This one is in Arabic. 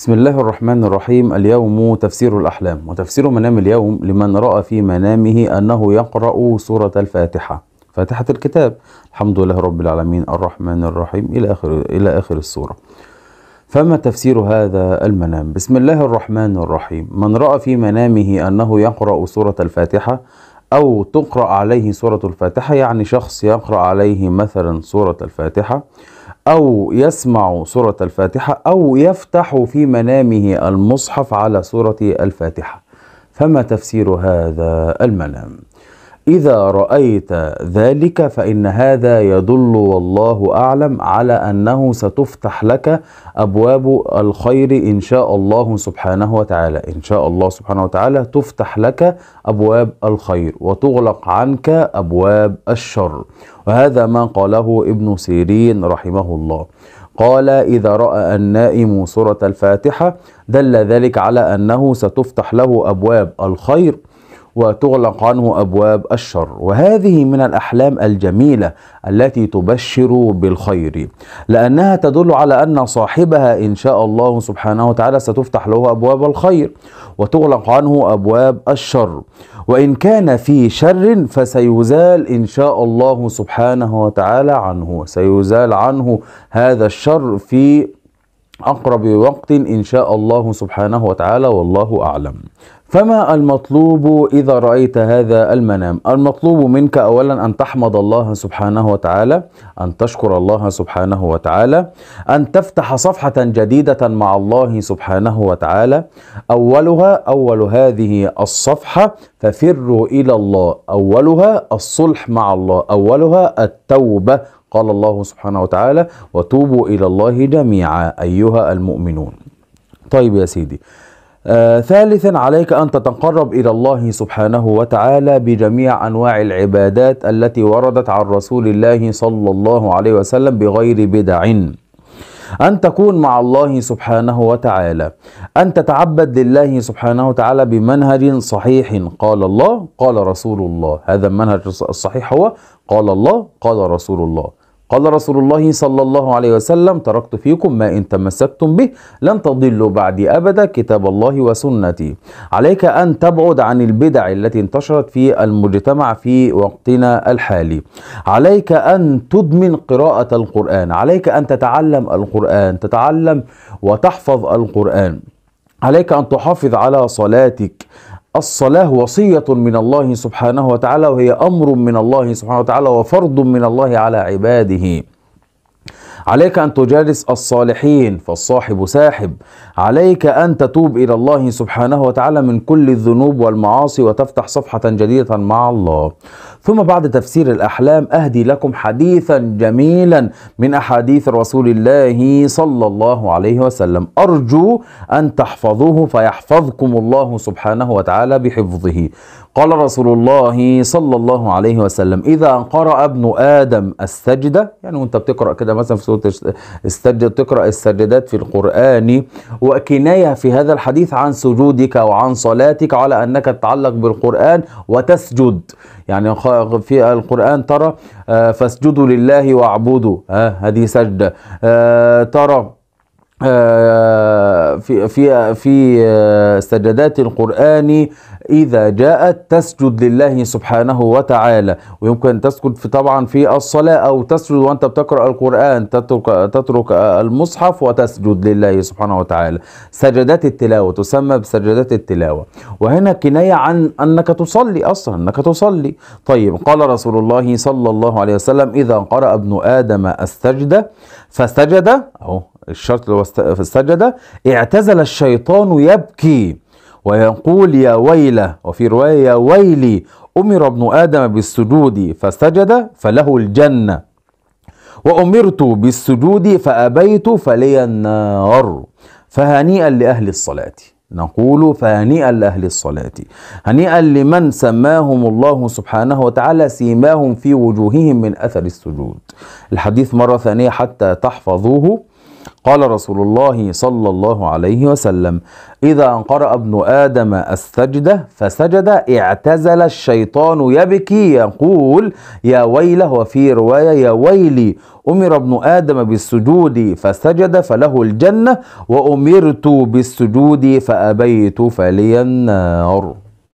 بسم الله الرحمن الرحيم اليوم تفسير الأحلام وتفسير منام اليوم لمن رأى في منامه أنه يقرأ سورة الفاتحة فاتحة الكتاب الحمد لله رب العالمين الرحمن الرحيم إلى آخر, إلى آخر السورة فما تفسير هذا المنام بسم الله الرحمن الرحيم من رأى في منامه أنه يقرأ سورة الفاتحة أو تقرأ عليه سورة الفاتحة يعني شخص يقرأ عليه مثلا سورة الفاتحة أو يسمع سورة الفاتحة أو يفتح في منامه المصحف على سورة الفاتحة فما تفسير هذا المنام؟ إذا رأيت ذلك فإن هذا يدل والله أعلم على أنه ستفتح لك أبواب الخير إن شاء الله سبحانه وتعالى إن شاء الله سبحانه وتعالى تفتح لك أبواب الخير وتغلق عنك أبواب الشر وهذا ما قاله ابن سيرين رحمه الله قال إذا رأى النائم سورة الفاتحة دل ذلك على أنه ستفتح له أبواب الخير وتغلق عنه أبواب الشر وهذه من الأحلام الجميلة التي تبشر بالخير لأنها تدل على أن صاحبها إن شاء الله سبحانه وتعالى ستفتح له أبواب الخير وتغلق عنه أبواب الشر وإن كان في شر فسيزال إن شاء الله سبحانه وتعالى عنه سيزال عنه هذا الشر في أقرب وقت إن شاء الله سبحانه وتعالى والله أعلم فما المطلوب إذا رأيت هذا المنام؟ المطلوب منك أولا أن تحمد الله سبحانه وتعالى، أن تشكر الله سبحانه وتعالى، أن تفتح صفحة جديدة مع الله سبحانه وتعالى، أولها أول هذه الصفحة ففروا إلى الله، أولها الصلح مع الله، أولها التوبة، قال الله سبحانه وتعالى: وتوبوا إلى الله جميعا أيها المؤمنون. طيب يا سيدي. آه، ثالثا عليك أن تتقرب إلى الله سبحانه وتعالى بجميع أنواع العبادات التي وردت عن رسول الله صلى الله عليه وسلم بغير بدع أن تكون مع الله سبحانه وتعالى أن تتعبد لله سبحانه وتعالى بمنهج صحيح قال الله قال رسول الله هذا المنهج الصحيح هو قال الله قال رسول الله قال رسول الله صلى الله عليه وسلم تركت فيكم ما إن تمسكتم به لن تضلوا بعدي أبدا كتاب الله وسنتي عليك أن تبعد عن البدع التي انتشرت في المجتمع في وقتنا الحالي عليك أن تدمن قراءة القرآن عليك أن تتعلم القرآن تتعلم وتحفظ القرآن عليك أن تحافظ على صلاتك الصلاة وصية من الله سبحانه وتعالى وهي أمر من الله سبحانه وتعالى وفرض من الله على عباده عليك أن تجالس الصالحين فالصاحب ساحب عليك أن تتوب إلى الله سبحانه وتعالى من كل الذنوب والمعاصي وتفتح صفحة جديدة مع الله ثم بعد تفسير الأحلام أهدي لكم حديثا جميلا من أحاديث رسول الله صلى الله عليه وسلم أرجو أن تحفظوه فيحفظكم الله سبحانه وتعالى بحفظه قال رسول الله صلى الله عليه وسلم إذا قرأ ابن آدم السجدة يعني وانت بتقرأ كده مثلا في سورة وتسجد تقرأ السجدات في القرآن وكناية في هذا الحديث عن سجودك وعن صلاتك على أنك تتعلق بالقرآن وتسجد يعني في القرآن ترى آه، فاسجدوا لله واعبدوا آه، هذه سجدة آه، ترى آه، في في في آه، سجدات القرآن إذا جاءت تسجد لله سبحانه وتعالى ويمكن تسجد في طبعا في الصلاة أو تسجد وأنت بتقرأ القرآن تترك, تترك المصحف وتسجد لله سبحانه وتعالى سجدات التلاوة تسمى بسجدات التلاوة وهنا كناية عن أنك تصلي أصلا أنك تصلي طيب قال رسول الله صلى الله عليه وسلم إذا قرأ ابن آدم السجدة فسجد أهو الشرط اللي هو في السجدة اعتزل الشيطان يبكي ويقول يا ويله وفي رواية يا ويلي أمر ابن آدم بالسجود فسجد فله الجنة وأمرت بالسجود فأبيت فلي النار فهنيئا لأهل الصلاة نقول فهنيئا لأهل الصلاة هنيئا لمن سماهم الله سبحانه وتعالى سيماهم في وجوههم من أثر السجود الحديث مرة ثانية حتى تحفظوه قال رسول الله صلى الله عليه وسلم إذا قرأ ابن آدم السجدة فسجد اعتزل الشيطان يبكي يقول يا ويله وفي رواية يا ويلي أمر ابن آدم بالسجود فسجد فله الجنة وأمرت بالسجود فأبيت فلي النار